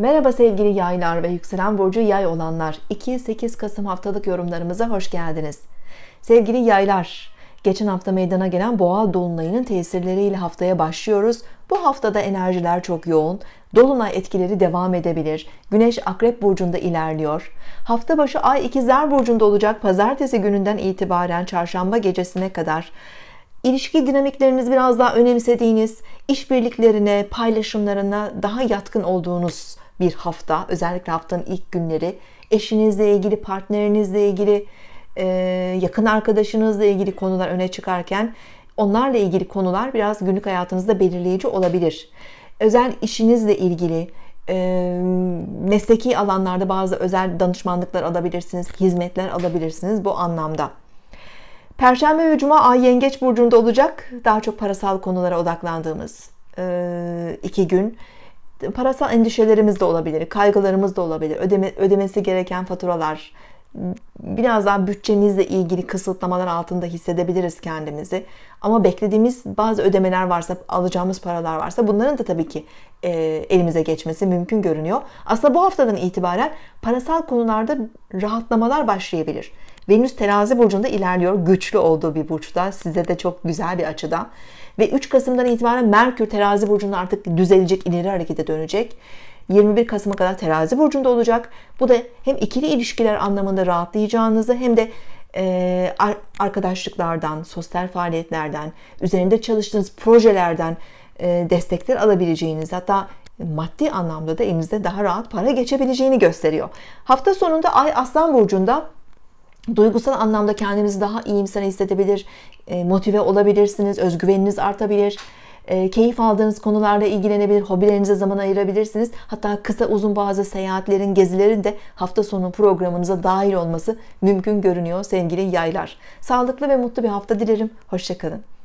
Merhaba sevgili yaylar ve yükselen burcu yay olanlar. 2-8 Kasım haftalık yorumlarımıza hoş geldiniz. Sevgili yaylar, geçen hafta meydana gelen boğa dolunayının tesirleriyle haftaya başlıyoruz. Bu haftada enerjiler çok yoğun. Dolunay etkileri devam edebilir. Güneş Akrep burcunda ilerliyor. Hafta başı Ay İkizler burcunda olacak. Pazartesi gününden itibaren çarşamba gecesine kadar ilişki dinamikleriniz biraz daha önemsediğiniz, işbirliklerine, paylaşımlarına daha yatkın olduğunuz bir hafta, özellikle haftanın ilk günleri eşinizle ilgili, partnerinizle ilgili, e, yakın arkadaşınızla ilgili konular öne çıkarken onlarla ilgili konular biraz günlük hayatınızda belirleyici olabilir. Özel işinizle ilgili, e, mesleki alanlarda bazı özel danışmanlıklar alabilirsiniz, hizmetler alabilirsiniz bu anlamda. Perşembe ve Cuma ay Yengeç Burcu'nda olacak. Daha çok parasal konulara odaklandığımız e, iki gün parasal endişelerimiz de olabilir, kaygılarımız da olabilir, ödeme, ödemesi gereken faturalar, biraz daha bütçemizle ilgili kısıtlamalar altında hissedebiliriz kendimizi. Ama beklediğimiz bazı ödemeler varsa, alacağımız paralar varsa bunların da tabii ki e, elimize geçmesi mümkün görünüyor. Aslında bu haftadan itibaren parasal konularda rahatlamalar başlayabilir. Venüs terazi burcunda ilerliyor. Güçlü olduğu bir burçta. Size de çok güzel bir açıda. Ve 3 Kasım'dan itibaren Merkür terazi burcunda artık düzelecek, ileri harekete dönecek. 21 Kasım'a kadar terazi burcunda olacak. Bu da hem ikili ilişkiler anlamında rahatlayacağınızı hem de e, arkadaşlıklardan, sosyal faaliyetlerden, üzerinde çalıştığınız projelerden e, destekler alabileceğiniz hatta maddi anlamda da elinizde daha rahat para geçebileceğini gösteriyor. Hafta sonunda Ay Aslan Burcu'nda Duygusal anlamda kendinizi daha iyimser hissedebilir, e, motive olabilirsiniz, özgüveniniz artabilir. E, keyif aldığınız konularla ilgilenebilir, hobilerinize zaman ayırabilirsiniz. Hatta kısa uzun bazı seyahatlerin, gezilerin de hafta sonu programınıza dahil olması mümkün görünüyor sevgili yaylar. Sağlıklı ve mutlu bir hafta dilerim. Hoşçakalın.